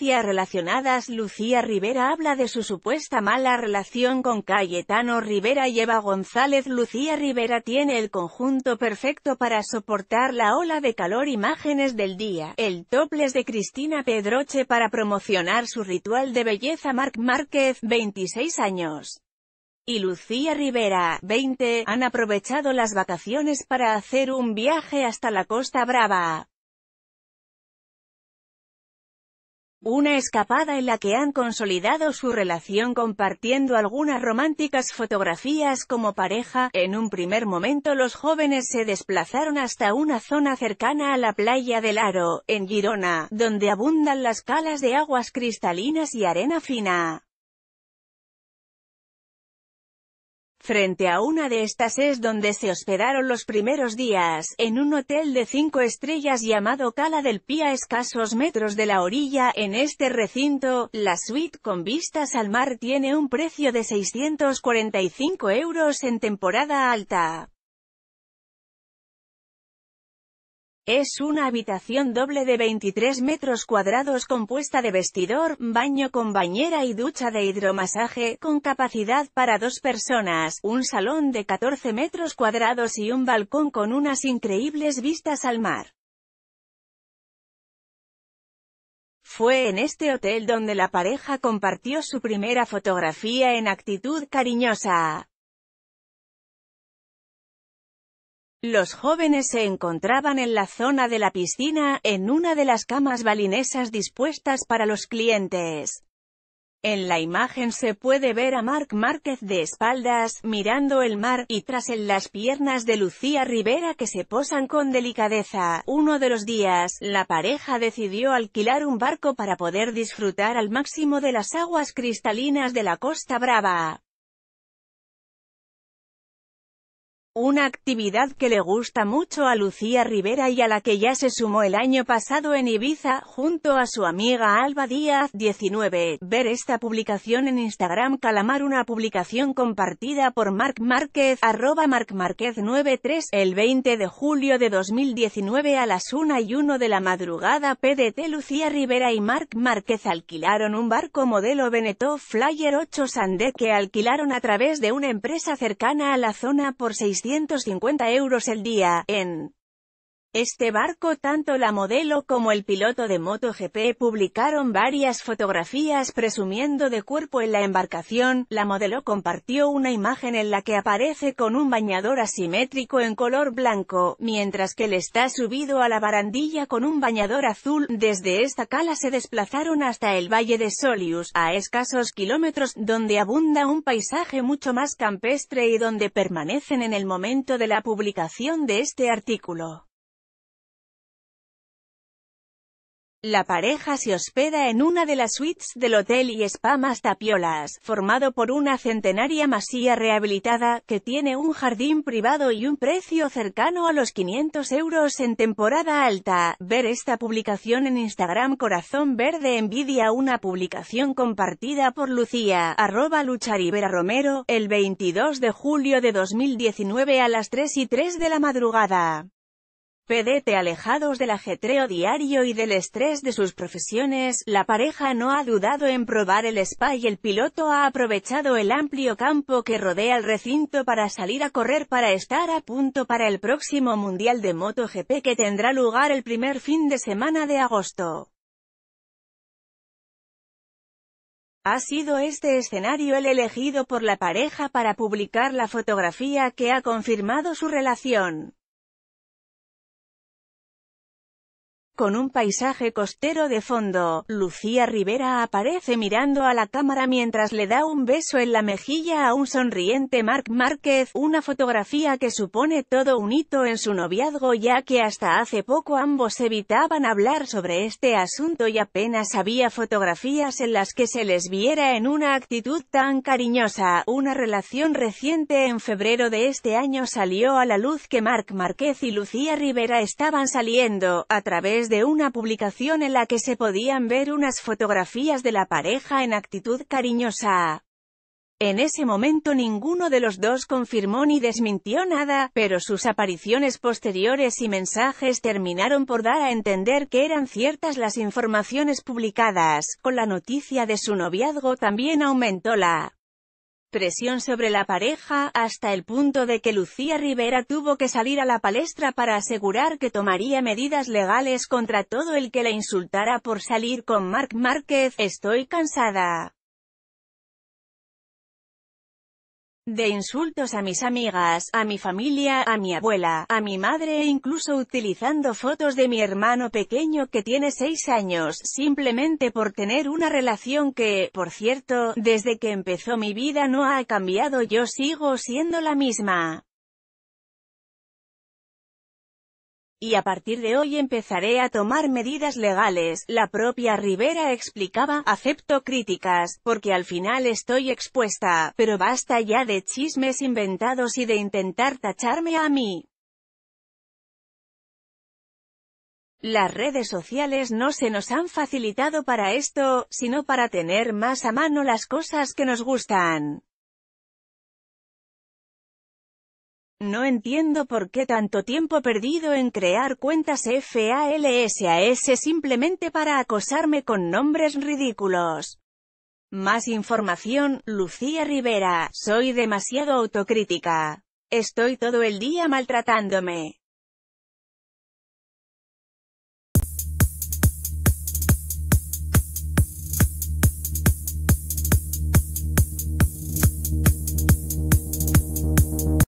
relacionadas Lucía Rivera habla de su supuesta mala relación con Cayetano Rivera y Eva González Lucía Rivera tiene el conjunto perfecto para soportar la ola de calor Imágenes del día, el topless de Cristina Pedroche para promocionar su ritual de belleza Marc Márquez, 26 años y Lucía Rivera, 20, han aprovechado las vacaciones para hacer un viaje hasta la Costa Brava. Una escapada en la que han consolidado su relación compartiendo algunas románticas fotografías como pareja. En un primer momento los jóvenes se desplazaron hasta una zona cercana a la playa del Aro, en Girona, donde abundan las calas de aguas cristalinas y arena fina. Frente a una de estas es donde se hospedaron los primeros días, en un hotel de cinco estrellas llamado Cala del Pía a escasos metros de la orilla. En este recinto, la suite con vistas al mar tiene un precio de 645 euros en temporada alta. Es una habitación doble de 23 metros cuadrados compuesta de vestidor, baño con bañera y ducha de hidromasaje, con capacidad para dos personas, un salón de 14 metros cuadrados y un balcón con unas increíbles vistas al mar. Fue en este hotel donde la pareja compartió su primera fotografía en actitud cariñosa. Los jóvenes se encontraban en la zona de la piscina, en una de las camas balinesas dispuestas para los clientes. En la imagen se puede ver a Marc Márquez de espaldas, mirando el mar, y tras él las piernas de Lucía Rivera que se posan con delicadeza. Uno de los días, la pareja decidió alquilar un barco para poder disfrutar al máximo de las aguas cristalinas de la Costa Brava. Una actividad que le gusta mucho a Lucía Rivera y a la que ya se sumó el año pasado en Ibiza, junto a su amiga Alba Díaz, 19. Ver esta publicación en Instagram Calamar una publicación compartida por Marc Márquez, arroba Marc Márquez 93, el 20 de julio de 2019 a las 1 y 1 de la madrugada PDT Lucía Rivera y Marc Márquez alquilaron un barco modelo Benetó Flyer 8 Sandé que alquilaron a través de una empresa cercana a la zona por 6 150 euros el día, en este barco tanto la modelo como el piloto de MotoGP publicaron varias fotografías presumiendo de cuerpo en la embarcación, la modelo compartió una imagen en la que aparece con un bañador asimétrico en color blanco, mientras que él está subido a la barandilla con un bañador azul, desde esta cala se desplazaron hasta el valle de Solius, a escasos kilómetros, donde abunda un paisaje mucho más campestre y donde permanecen en el momento de la publicación de este artículo. La pareja se hospeda en una de las suites del Hotel y Spa Más Tapiolas, formado por una centenaria masía rehabilitada, que tiene un jardín privado y un precio cercano a los 500 euros en temporada alta. Ver esta publicación en Instagram Corazón Verde Envidia una publicación compartida por Lucía, arroba Lucharibera Romero, el 22 de julio de 2019 a las 3 y 3 de la madrugada. Pedete alejados del ajetreo diario y del estrés de sus profesiones, la pareja no ha dudado en probar el spa y el piloto ha aprovechado el amplio campo que rodea el recinto para salir a correr para estar a punto para el próximo Mundial de MotoGP que tendrá lugar el primer fin de semana de agosto. Ha sido este escenario el elegido por la pareja para publicar la fotografía que ha confirmado su relación. Con un paisaje costero de fondo, Lucía Rivera aparece mirando a la cámara mientras le da un beso en la mejilla a un sonriente Marc Márquez, una fotografía que supone todo un hito en su noviazgo ya que hasta hace poco ambos evitaban hablar sobre este asunto y apenas había fotografías en las que se les viera en una actitud tan cariñosa. Una relación reciente en febrero de este año salió a la luz que Marc Márquez y Lucía Rivera estaban saliendo, a través de una publicación en la que se podían ver unas fotografías de la pareja en actitud cariñosa. En ese momento ninguno de los dos confirmó ni desmintió nada, pero sus apariciones posteriores y mensajes terminaron por dar a entender que eran ciertas las informaciones publicadas. Con la noticia de su noviazgo también aumentó la presión sobre la pareja, hasta el punto de que Lucía Rivera tuvo que salir a la palestra para asegurar que tomaría medidas legales contra todo el que la insultara por salir con Marc Márquez, estoy cansada. de insultos a mis amigas, a mi familia, a mi abuela, a mi madre e incluso utilizando fotos de mi hermano pequeño que tiene seis años, simplemente por tener una relación que, por cierto, desde que empezó mi vida no ha cambiado yo sigo siendo la misma. y a partir de hoy empezaré a tomar medidas legales, la propia Rivera explicaba, acepto críticas, porque al final estoy expuesta, pero basta ya de chismes inventados y de intentar tacharme a mí. Las redes sociales no se nos han facilitado para esto, sino para tener más a mano las cosas que nos gustan. No entiendo por qué tanto tiempo perdido en crear cuentas FALSAS simplemente para acosarme con nombres ridículos. Más información, Lucía Rivera, soy demasiado autocrítica. Estoy todo el día maltratándome.